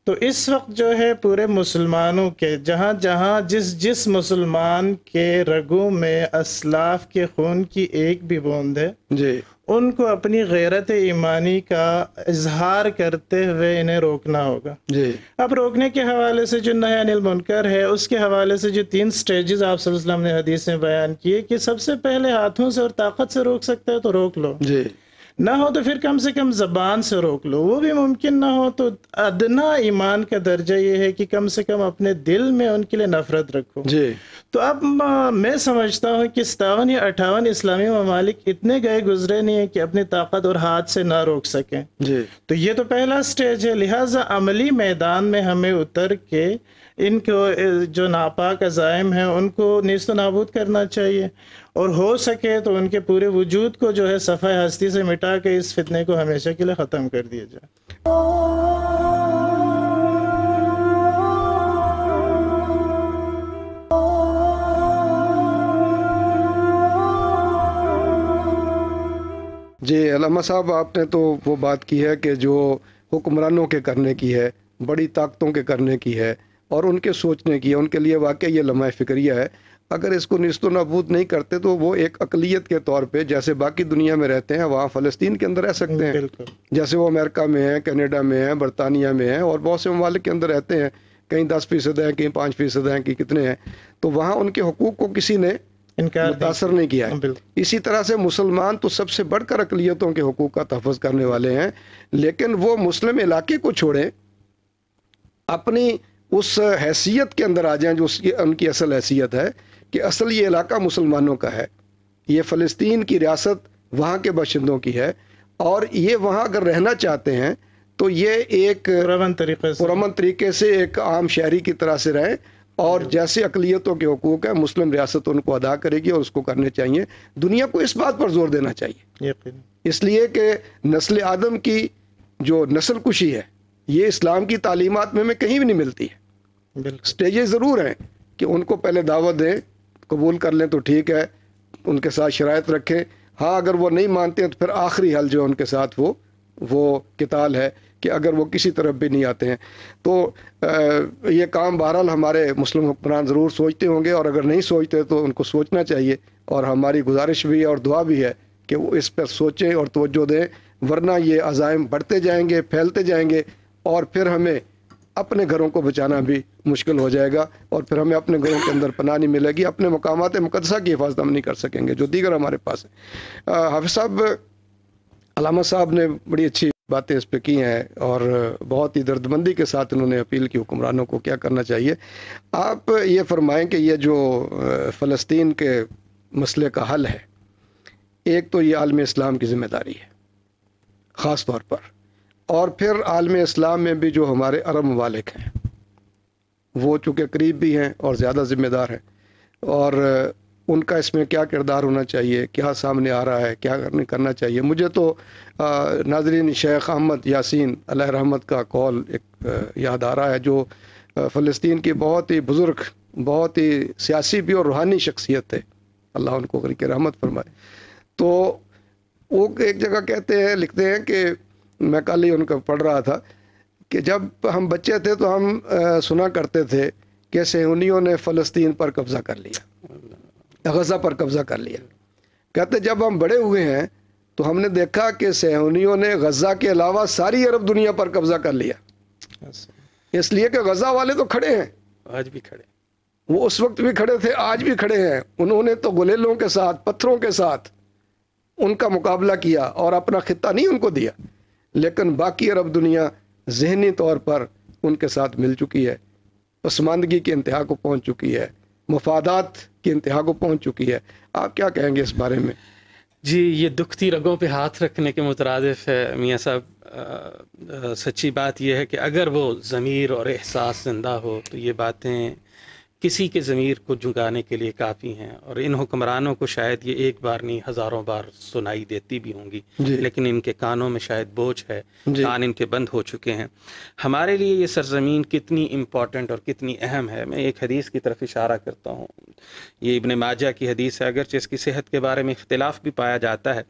तो इस वक्त जो है पूरे मुसलमानों के जहाँ जहाँ जिस जिस मुसलमान के रगों में असलाफ के खून की एक भी बूंद है जी उनको अपनी गैरत ईमानी का इजहार करते हुए इन्हें रोकना होगा जी अब रोकने के हवाले से जो नया अनिल मुनकर है उसके हवाले से जो तीन स्टेजेस आप ने हदीस में बयान किए कि सबसे पहले हाथों से और ताकत से रोक सकते हो तो रोक लो जी ना हो तो फिर कम से कम ज़बान से रोक लो वो भी मुमकिन ना हो तो अदना ईमान का दर्जा ये है कि कम से कम अपने दिल में उनके लिए नफरत रखो जी तो अब मैं समझता हूँ कि सतावन या अठावन इस्लामी ममालिक इतने गए गुजरे नहीं है कि अपनी ताकत और हाथ से ना रोक सकें जी तो ये तो पहला स्टेज है लिहाजा अमली मैदान में हमें उतर के इनको जो नापाक अजायम हैं उनको नस्त नाबूद करना चाहिए और हो सके तो उनके पूरे वजूद को जो है सफ़ा हस्ती से मिटा के इस फितने को हमेशा के लिए ख़त्म कर दिया जाए जी अलामा साहब आपने तो वो बात की है कि जो हुक्मरानों के करने की है बड़ी ताकतों के करने की है और उनके सोचने की उनके लिए वाकई ये लम्हा फ़िक्रिया है अगर इसको नस्त नबूद नहीं करते तो वो एक अकलीत के तौर पर जैसे बाकी दुनिया में रहते हैं वहाँ फ़लस्तीन के अंदर रह सकते हैं जैसे वो अमेरिका में हैं कैनेडा में हैं बरतानिया में हैं और बहुत से ममालिक के अंदर रहते हैं कहीं दस फीसद हैं कहीं पाँच फीसद हैं कि कितने हैं तो वहाँ उनके हकूक़ को किसी ने मुतासर नहीं किया है इसी तरह से मुसलमान तो सबसे बढ़कर अकलीतों के हकूक़ का तहफ़ करने वाले हैं लेकिन वो मुस्लिम इलाके को छोड़ें अपनी उस हैसियत के अंदर आ जाएं जो उसकी उनकी असल हैसियत है कि असल ये इलाका मुसलमानों का है ये फ़लस्तीन की रियासत वहाँ के बाशिंदों की है और ये वहाँ अगर रहना चाहते हैं तो ये एक रमन तरीके से रमन तरीके से एक आम शहरी की तरह से रहें और जैसे अकलीतों के हकूक हैं मुस्लिम रियासत उनको अदा करेगी और उसको करने चाहिए दुनिया को इस बात पर जोर देना चाहिए इसलिए कि नस्ल आदम की जो नस्ल कुशी है ये इस्लाम की तालीमत में हमें कहीं भी नहीं मिलती है स्टेजेस ज़रूर हैं कि उनको पहले दावत दें कबूल कर लें तो ठीक है उनके साथ शरात रखें हाँ अगर वो नहीं मानते हैं तो फिर आखिरी हल जो है उनके साथ वो वो किताल है कि अगर वो किसी तरफ भी नहीं आते हैं तो आ, ये काम बहरहाल हमारे मुस्लिम हुक्मरान ज़रूर सोचते होंगे और अगर नहीं सोचते तो उनको सोचना चाहिए और हमारी गुजारिश भी है और दुआ भी है कि वो इस पर सोचें और तोज्जो दें वरना ये अज़ाइम बढ़ते जाएंगे फैलते जाएंगे और फिर हमें अपने घरों को बचाना भी मुश्किल हो जाएगा और फिर हमें अपने घरों के अंदर पना नहीं मिलेगी अपने मकाम मुकदसा की हिफाजत हम नहीं कर सकेंगे जो दीगर हमारे पास है हाफि साहब अलामा साहब ने बड़ी अच्छी बातें इस पर की हैं और बहुत ही दर्दमंदी के साथ इन्होंने अपील की हुक्मरानों को क्या करना चाहिए आप ये फरमाएं कि ये जो फ़लस्तीन के मसले का हल है एक तो ये आलम इस्लाम की ज़िम्मेदारी है ख़ास तौर पर और फिर आलम इस्लाम में भी जो हमारे अरब ममालिक हैं वो चूँकि करीब भी हैं और ज़्यादा ज़िम्मेदार हैं और उनका इसमें क्या किरदार होना चाहिए क्या सामने आ रहा है क्या करने करना चाहिए मुझे तो नाजरीन शेख अहमद यासिन रहमत का कॉल एक याद आ रहा है जो फ़लस्तीन की बहुत ही बुज़ुर्ग बहुत ही सियासी भी और रूहानी शख्सियत है अल्लाह उनको करके रहमत फरमाए तो वो एक जगह कहते हैं लिखते हैं कि मैं कल ही उनका पढ़ रहा था कि जब हम बच्चे थे तो हम आ, सुना करते थे कि सहूनियों ने फ़लस्तीन पर कब्ज़ा कर लिया गज़ा पर कब्ज़ा कर लिया कहते जब हम बड़े हुए हैं तो हमने देखा कि सहूनियों ने गज़ा के अलावा सारी अरब दुनिया पर कब्ज़ा कर लिया इसलिए कि गज़ा वाले तो खड़े हैं आज भी खड़े वो उस वक्त भी खड़े थे आज भी खड़े हैं उन्होंने तो गुलेलों के साथ पत्थरों के साथ उनका मुकाबला किया और अपना खिता नहीं उनको दिया लेकिन बाकी अरब दुनिया जहनी तौर पर उनके साथ मिल चुकी है पसमानदगी के इंतहा को पहुँच चुकी है मफादात के इंतहा को पहुँच चुकी है आप क्या कहेंगे इस बारे में जी ये दुखती रगों पे हाथ रखने के मुतरदफ है मियाँ साहब सच्ची बात यह है कि अगर वो ज़मीर और एहसास ज़िंदा हो तो ये बातें किसी के ज़मीर को झुकाने के लिए काफ़ी हैं और इन हुक्मरानों को शायद ये एक बार नहीं हज़ारों बार सुनाई देती भी होंगी लेकिन इनके कानों में शायद बोझ है कान इनके बंद हो चुके हैं हमारे लिए ये सरजमीन कितनी इम्पॉर्टेंट और कितनी अहम है मैं एक हदीस की तरफ इशारा करता हूँ ये इबन माजा की हदीस है अगरचे इसकी सेहत के बारे में इख्तलाफ भी पाया जाता है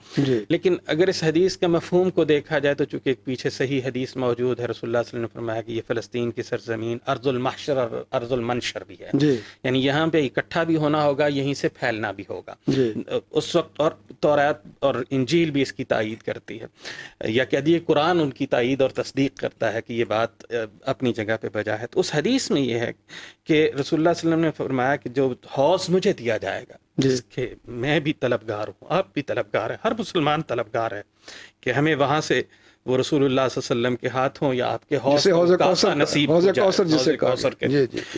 लेकिन अगर इस हदीस के मफहूम को देखा जाए तो चूँकि एक पीछे सही हदीस मौजूद है रसोल्ला फरमाया कि ये फ़लस्तीन की सरजमीन अर्जुलमशर और अर्जुलमनशर भी है यानी यहाँ पे इकट्ठा भी होना होगा यहीं से फैलना भी होगा उस वक्त और तौरात और इंजील भी इसकी तायद करती है या कह दिए कुरान उनकी तायद और तस्दीक करता है कि ये बात अपनी जगह पे बजा है तो उस हदीस में ये है कि रसोल्ला वसलम ने फरमाया कि जो हौस मुझे दिया जाएगा जिसके मैं भी तलबगार हूँ आप भी तलबगार है हर मुसलमान तलबगार है कि हमें वहाँ से वो रसूल वसल्लम के हाथ हों या आपके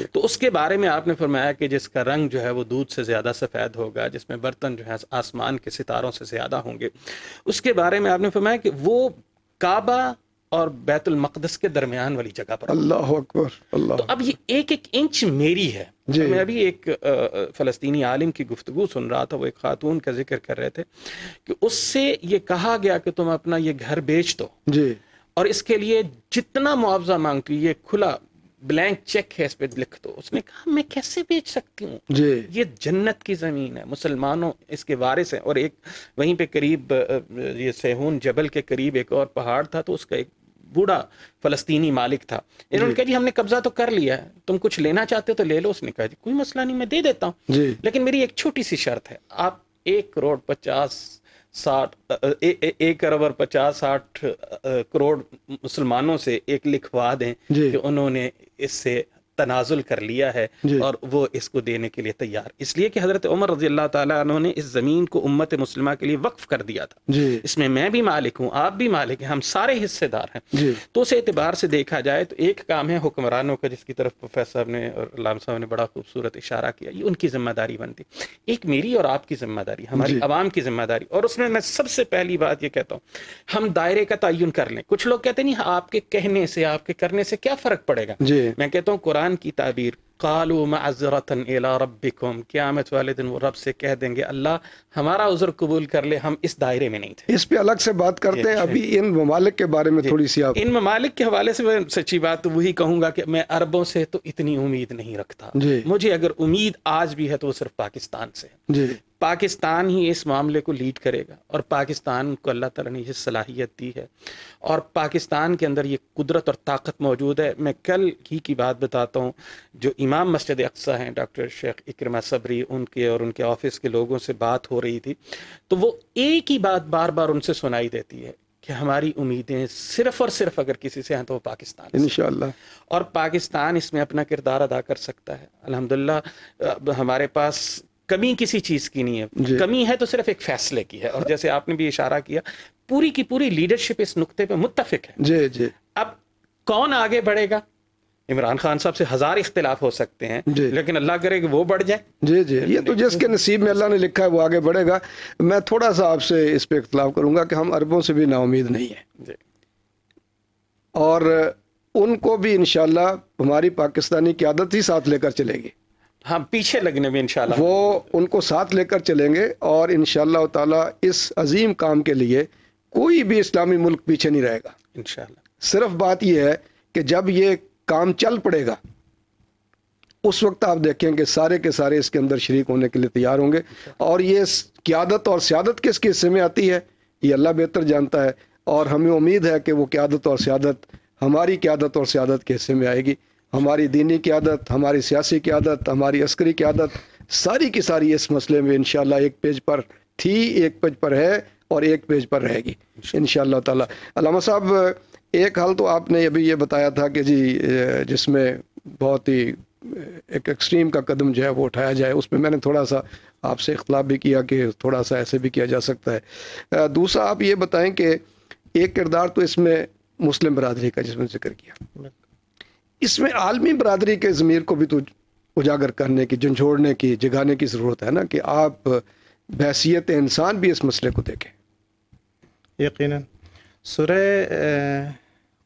तो उसके बारे में आपने फरमाया कि जिसका रंग जो है वो दूध से ज़्यादा सफ़ेद होगा जिसमें बर्तन जो है आसमान के सितारों से ज़्यादा होंगे उसके बारे में आपने फरमाया कि वो काबा और बैतुल मकदस के दरमियान वाली जगह पर अल्लाह अकबर अल्लाह तो अब ये एक एक इंच मेरी है तो मैं अभी एक फ़लस्तनी आलिम की गुफ्तु सुन रहा था वो एक खातून का जिक्र कर रहे थे कि उससे ये कहा गया कि तुम अपना ये घर बेच दो जी और इसके लिए जितना मुआवजा मांगती ये खुला ब्लैंक चेक है इस पे लिख दो उसने कहा मैं कैसे बेच सकती हूँ ये जन्नत की ज़मीन है मुसलमानों इसके वारिस हैं और एक वहीं पे करीब ये सेहून जबल के करीब एक और पहाड़ था तो उसका एक बूढ़ा फलस्तीनी मालिक था इन्होंने कहा जी हमने कब्जा तो कर लिया है तुम कुछ लेना चाहते हो तो ले लो उसने कहा जी कोई मसला नहीं मैं दे देता हूँ लेकिन मेरी एक छोटी सी शर्त है आप एक करोड़ पचास साठ एक अरब और पचास साठ करोड़ मुसलमानों से एक लिखवा दें कि उन्होंने esse तनाजुल कर लिया है और वो इसको देने के लिए तैयार इसलिए कि हज़रत उमर रजी अल्लाह तु ने इस ज़मीन को उम्मत मुसलमा के लिए वक्फ कर दिया था इसमें मैं भी मालिक हूँ आप भी मालिक हैं हम सारे हिस्सेदार हैं तो उस एतबार से देखा जाए तो एक काम है हुक्मरानों का जिसकी तरफ प्रोफेसर साहब ने और लाम साहब ने बड़ा खूबसूरत इशारा किया ये उनकी जिम्मेदारी बनती एक मेरी और आपकी जिम्मेदारी हमारी आवाम की जिम्मेदारी और उसमें मैं सबसे पहली बात यह कहता हूँ हम दायरे का तयन कर लें कुछ लोग कहते नहीं आपके कहने से आपके करने से क्या फ़र्क पड़ेगा मैं कहता हूँ कुरान कुरान की ताबीर कालू माजरतन एला रबिकुम क़्यामत वाले दिन वो रब से कह देंगे अल्लाह हमारा उज़र कबूल कर ले हम इस दायरे में नहीं थे इस पे अलग से बात करते हैं अभी इन ममालिक के बारे में थोड़ी सी आप इन ममालिक के हवाले से मैं सच्ची बात तो वही कहूँगा कि मैं अरबों से तो इतनी उम्मीद नहीं रखता मुझे अगर उम्मीद आज भी है तो वो सिर्फ पाकिस्तान से जी पाकिस्तान ही इस मामले को लीड करेगा और पाकिस्तान को अल्लाह ताला ने यह सलाहियत दी है और पाकिस्तान के अंदर ये कुदरत और ताकत मौजूद है मैं कल ही की बात बताता हूँ जो इमाम मस्जिद अक्सा हैं डॉक्टर शेख इकरमा सबरी उनके और उनके ऑफिस के लोगों से बात हो रही थी तो वो एक ही बात बार बार उनसे सुनाई देती है कि हमारी उम्मीदें सिर्फ और सिर्फ अगर किसी से हैं तो वो पाकिस्तान इन और पाकिस्तान इसमें अपना किरदार अदा कर सकता है अल्हम्दुलिल्लाह हमारे पास कमी किसी चीज़ की नहीं है कमी है तो सिर्फ एक फैसले की है और जैसे आपने भी इशारा किया पूरी की पूरी लीडरशिप इस नुकते पे मुत्तफिक है जी जी अब कौन आगे बढ़ेगा इमरान खान साहब से हजार इख्तलाफ हो सकते हैं लेकिन अल्लाह करे कि वो बढ़ जाए जी जी ये तो जिसके नसीब में अल्लाह ने लिखा है वो आगे बढ़ेगा मैं थोड़ा सा आपसे इस पर इख्तलाफ करूंगा कि हम अरबों से भी नाउमीद नहीं है और उनको भी इन हमारी पाकिस्तानी क्यादत ही साथ लेकर चलेगी हम हाँ, पीछे लगने में इंशाल्लाह वो उनको साथ लेकर चलेंगे और इन ताला इस अजीम काम के लिए कोई भी इस्लामी मुल्क पीछे नहीं रहेगा इंशाल्लाह सिर्फ बात यह है कि जब ये काम चल पड़ेगा उस वक्त आप देखें कि सारे के सारे इसके अंदर शरीक होने के लिए तैयार होंगे और ये क्यादत और सियादत किसके हिस्से में आती है ये अल्लाह बेहतर जानता है और हमें उम्मीद है कि वो क्यादत और सियादत हमारी क्यादत और सियादत के हिस्से में आएगी हमारी दीनी की आदत हमारी सियासी की आदत हमारी अस्करी की आदत सारी की सारी इस मसले में इन एक पेज पर थी एक पेज पर है और एक पेज पर रहेगी इन ताला साहब एक हल तो आपने अभी ये बताया था कि जी जिसमें बहुत ही एक एक्सट्रीम का कदम जो है वो उठाया जाए उसमें मैंने थोड़ा सा आपसे इख्तलाफ भी किया कि थोड़ा सा ऐसे भी किया जा सकता है दूसरा आप ये बताएं कि एक किरदार तो इसमें मुस्लिम बरदरी का जिसमें जिक्र किया इसमें आलमी बरदरी के ज़मीर को भी तो उजागर करने की झंझोड़ने की जगाने की ज़रूरत है ना कि आप बहसीत इंसान भी इस मसले को देखें यकीन सुर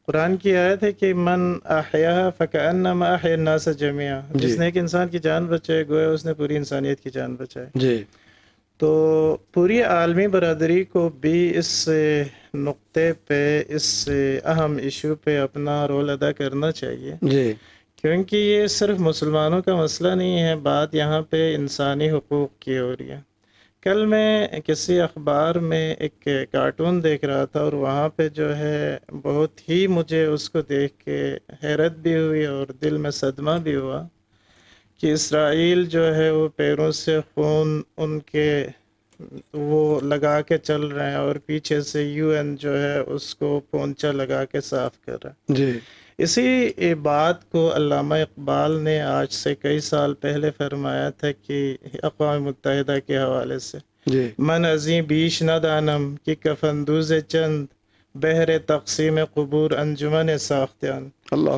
कुरान की आयत है कि मन आया फ़कान आहया जमिया जिसने एक इंसान की जान बचाई गोया उसने पूरी इंसानियत की जान बचाई जी तो पूरी आलमी बरदरी को भी इस नुक्ते पे इस अहम इशू पे अपना रोल अदा करना चाहिए जी क्योंकि ये सिर्फ मुसलमानों का मसला नहीं है बात यहाँ पे इंसानी हकूक़ की हो रही है कल मैं किसी अखबार में एक कार्टून देख रहा था और वहाँ पे जो है बहुत ही मुझे उसको देख के हैरत भी हुई और दिल में सदमा भी हुआ कि इसराइल जो है वो पैरों से खून उनके वो लगा के चल रहे हैं और पीछे से यूएन जो है उसको पोंचा लगा के साफ कर रहा है जी इसी बात को अल्लामा इकबाल ने आज से कई साल पहले फरमाया था कि अकवा मुतहदा के हवाले से मन अजी बीश न दानम की कफन कफंदूज चंद बहर तकसीम कबूर अंजुमन साख्तियान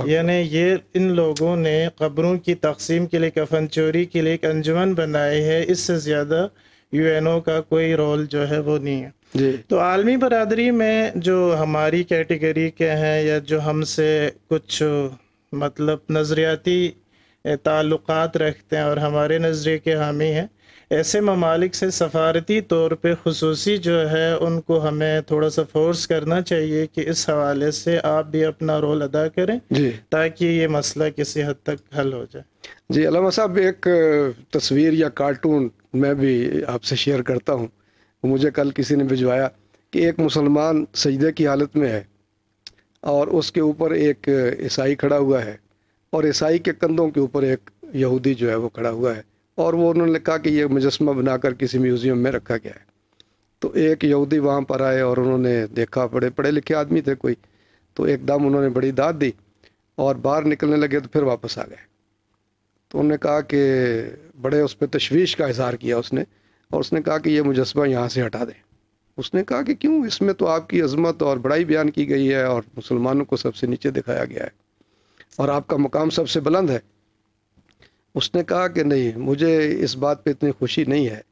यानी ये इन लोगों ने कब्रों की तकसीम के लिए कफन चोरी के लिए एक अंजुमन बनाई है इससे ज़्यादा यू एन ओ का कोई रोल जो है वो नहीं है तो आलमी बरदरी में जो हमारी कैटेगरी के हैं या जो हमसे कुछ मतलब नज़रियाती ताल्लुक रखते हैं और हमारे नज़रिए के हामी हैं ऐसे ममालिक से सफारती तौर पर खसूसी जो है उनको हमें थोड़ा सा फोर्स करना चाहिए कि इस हवाले से आप भी अपना रोल अदा करें ताकि ये मसला किसी हद तक हल हो जाए जी अलामा साहब एक तस्वीर या कार्टून मैं भी आपसे शेयर करता हूँ मुझे कल किसी ने भिजवाया कि एक मुसलमान सजदे की हालत में है और उसके ऊपर एक ईसाई खड़ा हुआ है और ईसाई के कंधों के ऊपर एक यहूदी जो है वो खड़ा हुआ है और वो उन्होंने कहा कि ये मुजस्मा बनाकर किसी म्यूज़ियम में रखा गया है तो एक यहूदी वहाँ पर आए और उन्होंने देखा बड़े पढ़े लिखे आदमी थे कोई तो एकदम उन्होंने बड़ी दाद दी और बाहर निकलने लगे तो फिर वापस आ गए तो उन्होंने कहा कि बड़े उस पर तशवीश का इजहार किया उसने और उसने कहा कि ये मुजस्मा यहाँ से हटा दें उसने कहा कि क्यों इसमें तो आपकी अजमत और बड़ाई बयान की गई है और मुसलमानों को सबसे नीचे दिखाया गया है और आपका मुकाम सबसे बुलंद है उसने कहा कि नहीं मुझे इस बात पे इतनी खुशी नहीं है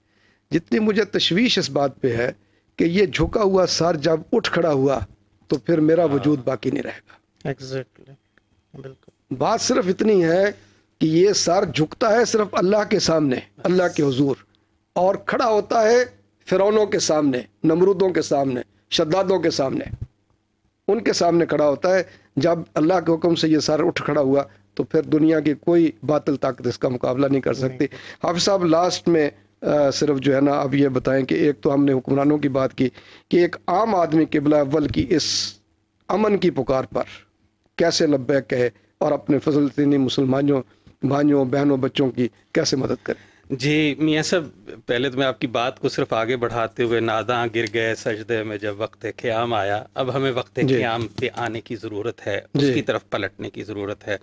जितनी मुझे तशवीश इस बात पे है कि ये झुका हुआ सर जब उठ खड़ा हुआ तो फिर मेरा हाँ। वजूद बाकी नहीं रहेगा एग्जैक्टली exactly. बिल्कुल बात सिर्फ इतनी है कि ये सर झुकता है सिर्फ अल्लाह के सामने अल्लाह के हजूर और खड़ा होता है फिरौनों के सामने नमरूदों के सामने शद्दादों के सामने उनके सामने खड़ा होता है जब अल्लाह के हुक्म से ये सर उठ खड़ा हुआ तो फिर दुनिया की कोई बातल ताकत इसका मुकाबला नहीं कर सकती हाफि साहब लास्ट में आ, सिर्फ जो है ना अब ये बताएं कि एक तो हमने हुक्मरानों की बात की कि एक आम आदमी किबला अव्वल की इस अमन की पुकार पर कैसे लब्बैक कहे और अपने फजलतनी मुसलमानों भाइयों बहनों बच्चों की कैसे मदद करें जी मियाँ सब पहले तो मैं आपकी बात को सिर्फ आगे बढ़ाते हुए नादा गिर गए सजदे में जब वक्त क़्याम आया अब हमें वक्त क़्याम पे आने की ज़रूरत है उसकी तरफ पलटने की ज़रूरत है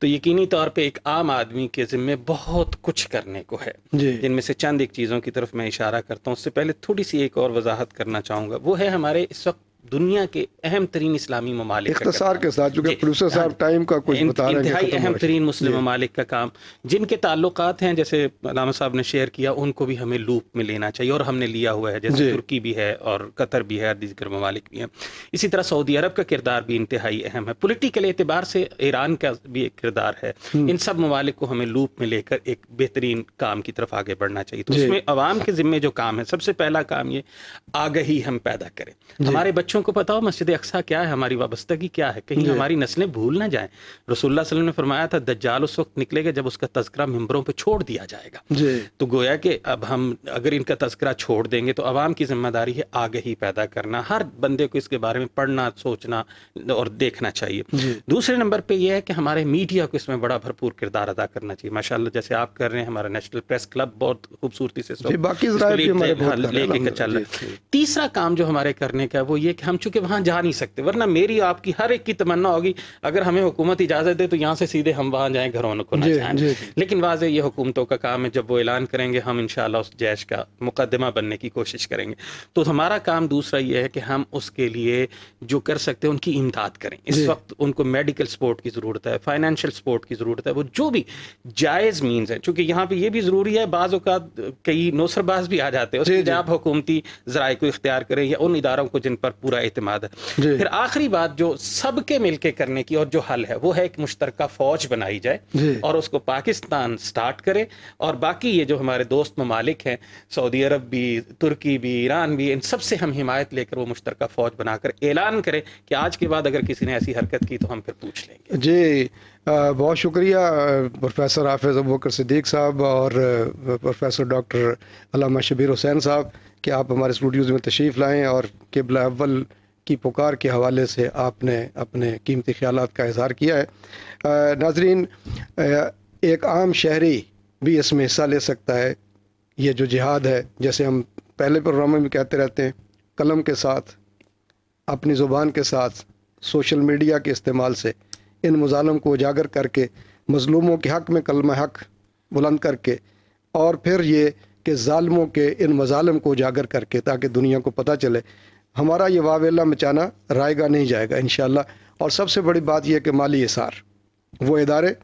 तो यकीनी तौर पे एक आम आदमी के ज़िम्मे बहुत कुछ करने को है जिनमें से चंद एक चीज़ों की तरफ मैं इशारा करता हूँ उससे पहले थोड़ी सी एक और वजाहत करना चाहूँगा वो है हमारे इस वक्त दुनिया के अहम तरीन इस्लामी ममालिक के साथ हाँ। साहब टाइम का कुछ बता रहे हैं अहम तरीन मुस्लिम ममालिक का काम जिनके ताल्लुक हैं जैसे लामा साहब ने शेयर किया उनको भी हमें लूप में लेना चाहिए और हमने लिया हुआ है जैसे तुर्की भी है और कतर भी है दीगर ममालिक भी हैं इसी तरह सऊदी अरब का किरदार भी इंतहाई अहम है पोलिटिकल एतबार से ईरान का भी एक किरदार है हम्म। इन सब ममालिक को हमें लूप में लेकर एक बेहतरीन काम की तरफ आगे बढ़ना चाहिए तो उसमें आवाम के जिम्मे जो काम है सबसे पहला काम ये आगही हम पैदा करें हमारे बच्चों बच्चों को बताओ मस्जिद अक्सा क्या है हमारी वाबस्तगी क्या है कहीं हमारी नस्लें भूल ना जाए रसोल्ला वसलम ने फरमाया था दज्जाल उस वक्त निकलेगा जब उसका तस्करा मेम्बरों पर छोड़ दिया जाएगा तो गोया कि अब हम अगर इनका तस्करा छोड़ देंगे तो आवाम की जिम्मेदारी है आगे ही पैदा करना हर बंदे को इसके बारे में पढ़ना सोचना और देखना चाहिए दूसरे नंबर पर यह है कि हमारे मीडिया को इसमें बड़ा भरपूर किरदार अदा करना चाहिए माशाल्लाह जैसे आप कर रहे हैं हमारा नेशनल प्रेस क्लब बहुत खूबसूरती से लेके चल रहा है तीसरा काम जो हमारे करने का वो ये कि हम चूंकि वहां जा नहीं सकते वरना मेरी आपकी हर एक की तमन्ना होगी अगर हमें हुकूमत इजाज़त दे तो यहाँ से सीधे हम वहां जाएँ घरों को ना जाएँ लेकिन वाज ये हुकूमतों का काम है जब वो ऐलान करेंगे हम इन उस जैश का मुकदमा बनने की कोशिश करेंगे तो हमारा काम दूसरा ये है कि हम उसके लिए जो कर सकते हैं उनकी इमदाद करें इस वक्त उनको मेडिकल सपोर्ट की ज़रूरत है फाइनेंशियल सपोर्ट की ज़रूरत है वो जो भी जायज़ मीन है चूंकि यहाँ पर यह भी ज़रूरी है बाज़ अवत कई नौसरबाज भी आ जाते हैं उसके आप हुकूमती ज़राए को इख्तियार करें या उन इदारों को जिन पर पूरा अतमाद है फिर आखिरी बात जो सबके मिल के करने की और जो हल है वो है एक मुश्तरका फौज बनाई जाए और उसको पाकिस्तान स्टार्ट करे और बाकी ये जो हमारे दोस्त ममालिक हैं सऊदी अरब भी तुर्की भी ईरान भी इन सबसे हम हिमायत लेकर वो मुश्तरका फौज बनाकर ऐलान करें कि आज के बाद अगर किसी ने ऐसी हरकत की तो हम फिर पूछ लेंगे जी बहुत शुक्रिया प्रोफेसर हाफिज़ अबूकर सिद्दीक साहब और प्रोफेसर डॉक्टर अलामा शबीर हुसैन साहब कि आप हमारे स्टूडियोज़ में तशरीफ़ लाएँ और किबला अव्वल की पुकार के हवाले से आपने अपने कीमती ख्याल का इजहार किया है नाजरीन एक आम शहरी भी इसमें हिस्सा ले सकता है ये जो जिहाद है जैसे हम पहले प्रोग्राम में कहते रहते हैं कलम के साथ अपनी ज़ुबान के साथ सोशल मीडिया के इस्तेमाल से इन मुजालम को उजागर करके मज़लूमों के हक़ में कलम हक़ बुलंद करके और फिर ये के ालमों के इन मजालम को उजागर करके ताकि दुनिया को पता चले हमारा ये वावेला मचाना रायगा नहीं जाएगा इन और सबसे बड़ी बात यह कि माली इसार वो इदारे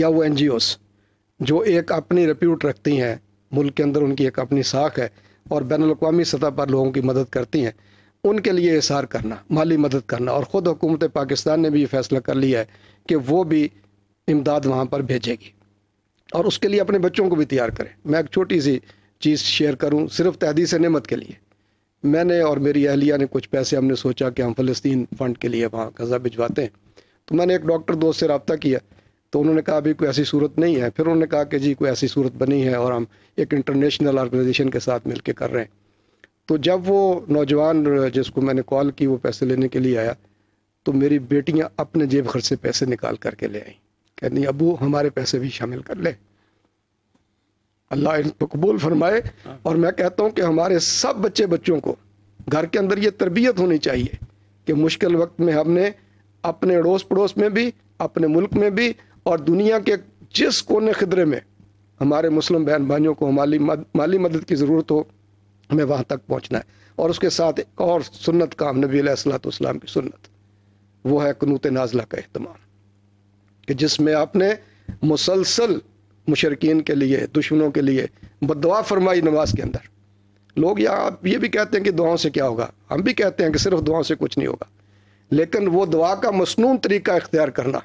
या वो एन जो एक अपनी रिप्यूट रखती हैं मुल्क के अंदर उनकी एक अपनी साख है और बैन अवी सतह पर लोगों की मदद करती हैं उनके लिए इसार करना माली मदद करना और ख़ुद हुकूमत पाकिस्तान ने भी ये फैसला कर लिया है कि वो भी इमदाद वहाँ पर भेजेगी और उसके लिए अपने बच्चों को भी तैयार करें मैं एक छोटी सी चीज़ शेयर करूं सिर्फ तहदीस नमत के लिए मैंने और मेरी अहलिया ने कुछ पैसे हमने सोचा कि हम फ़लस्तीन फ़ंड के लिए वहाँ गज़ा भिजवाते हैं तो मैंने एक डॉक्टर दोस्त से रबता किया तो उन्होंने कहा अभी कोई ऐसी सूरत नहीं है फिर उन्होंने कहा कि जी कोई ऐसी सूरत बनी है और हम एक इंटरनेशनल आर्गनाइजेशन के साथ मिलकर कर रहे हैं तो जब वो नौजवान जिसको मैंने कॉल की वो पैसे लेने के लिए आया तो मेरी बेटियाँ अपने जेब खर्च से पैसे निकाल करके ले आईं नहीं अबू हमारे पैसे भी शामिल कर ले अल्लाह इनको कबूल फरमाए और मैं कहता हूँ कि हमारे सब बच्चे बच्चों को घर के अंदर ये तरबियत होनी चाहिए कि मुश्किल वक्त में हमने अपने अड़ोस पड़ोस में भी अपने मुल्क में भी और दुनिया के जिस कोने खदरे में हमारे मुस्लिम बहन भाइयों को माली मद, माली मदद की ज़रूरत हो हमें वहाँ तक पहुँचना है और उसके साथ एक और सुन्नत काम नबी सलाम की सुन्नत वो है कनूत नाजला का अहतमाम कि जिसमें आपने मुसलसल मुशरकिन के लिए दुश्मनों के लिए बदवा फरमाई नमाज के अंदर लोग यहाँ आप ये भी कहते हैं कि दुआओं से क्या होगा हम भी कहते हैं कि सिर्फ दुआओं से कुछ नहीं होगा लेकिन वो दुआ का मसनून तरीका इख्तियार करना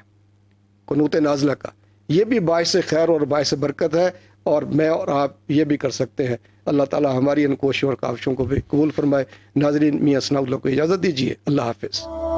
कनूत नाजला का ये भी बायस खैर और बायस बरकत है और मैं और आप ये भी कर सकते हैं अल्लाह ताला हमारी इन कोशिशों और काविशों को भी कबूल फरमाए नाजरीन मियाँ सनाउल्ला को इजाज़त दीजिए अल्लाह हाफिज़